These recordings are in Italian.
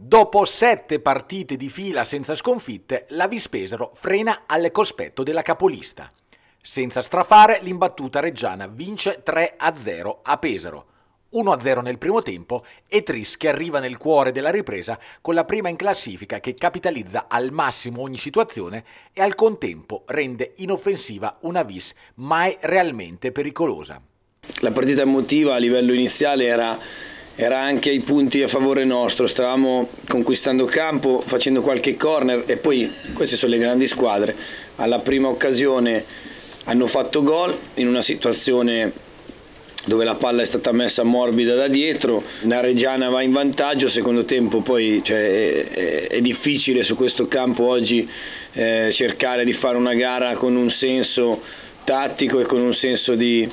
Dopo sette partite di fila senza sconfitte, la Vispesero frena al cospetto della capolista. Senza strafare, l'imbattuta Reggiana vince 3-0 a Pesaro. 1-0 nel primo tempo e Tris che arriva nel cuore della ripresa con la prima in classifica che capitalizza al massimo ogni situazione e al contempo rende inoffensiva una vis mai realmente pericolosa. La partita emotiva a livello iniziale era era anche ai punti a favore nostro, stavamo conquistando campo, facendo qualche corner e poi queste sono le grandi squadre, alla prima occasione hanno fatto gol in una situazione dove la palla è stata messa morbida da dietro, la Reggiana va in vantaggio, secondo tempo poi cioè, è, è, difficile su questo campo oggi eh, cercare di fare una gara con un senso tattico e con un senso di,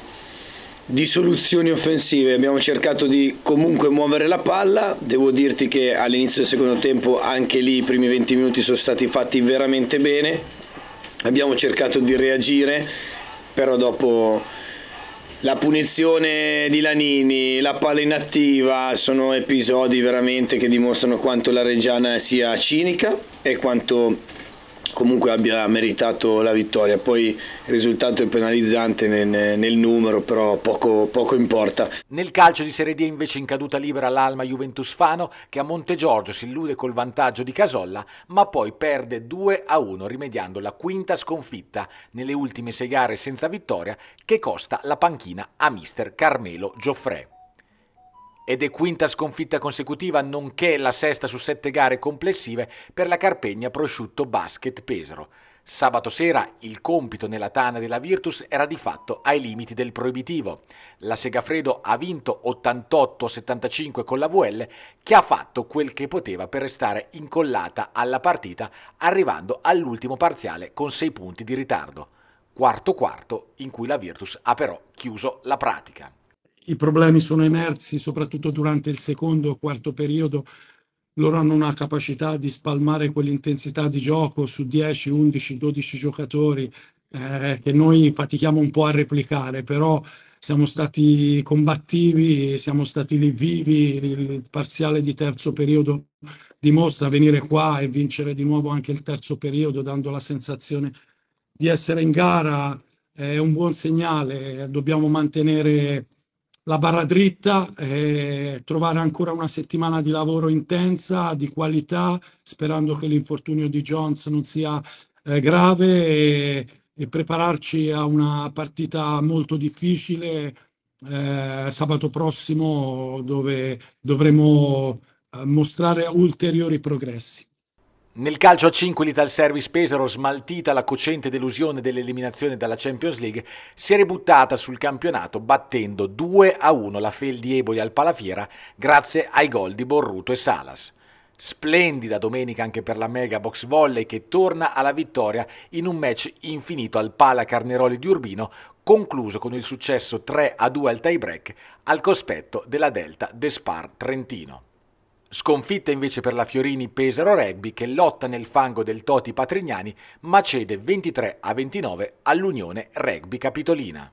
di soluzioni offensive, abbiamo cercato di comunque muovere la palla, devo dirti che all'inizio del secondo tempo anche lì i primi 20 minuti sono stati fatti veramente bene, abbiamo cercato di reagire, però dopo la punizione di Lanini, la palla inattiva, sono episodi veramente che dimostrano quanto la Reggiana sia cinica e quanto comunque abbia meritato la vittoria. Poi il risultato è penalizzante nel, nel numero, però poco, poco, importa. Nel calcio di Serie D invece in caduta libera l'Alma Juventus Fano che a Montegiorgio si illude col vantaggio di Casolla, ma poi perde 2 a 1 rimediando la quinta sconfitta nelle ultime sei gare senza vittoria che costa la panchina a mister Carmelo Gioffre ed è quinta sconfitta consecutiva nonché la sesta su sette gare complessive per la Carpegna Prosciutto Basket Pesaro. Sabato sera il compito nella tana della Virtus era di fatto ai limiti del proibitivo. La Segafredo ha vinto 88-75 con la VL che ha fatto quel che poteva per restare incollata alla partita arrivando all'ultimo parziale con 6 punti di ritardo. Quarto quarto in cui la Virtus ha però chiuso la pratica i problemi sono emersi soprattutto durante il secondo o quarto periodo. Loro hanno una capacità di spalmare quell'intensità di gioco su 10, 11, 12 giocatori eh, che noi fatichiamo un po' a replicare, però siamo stati combattivi, siamo stati lì vivi, il parziale di terzo periodo dimostra venire qua e vincere di nuovo anche il terzo periodo, dando la sensazione di essere in gara, è un buon segnale, dobbiamo mantenere la barra dritta, eh, trovare ancora una settimana di lavoro intensa, di qualità, sperando che l'infortunio di Jones non sia eh, grave e, e, prepararci a una partita molto difficile eh, sabato prossimo dove dovremo eh, mostrare ulteriori progressi. Nel calcio a 5 l'Ital Service Pesaro, smaltita la cocente delusione dell'eliminazione dalla Champions League, si è ributtata sul campionato battendo 2-1 la Fel di Eboli al Palafiera grazie ai gol di Borruto e Salas. Splendida domenica anche per la Mega Box Volley che torna alla vittoria in un match infinito al Pala Carneroli di Urbino, concluso con il successo 3-2 al tie break al cospetto della Delta Despar Trentino. Sconfitta invece per la Fiorini Pesaro Rugby che lotta nel fango del Toti Patrignani ma cede 23 a 29 all'Unione Rugby Capitolina.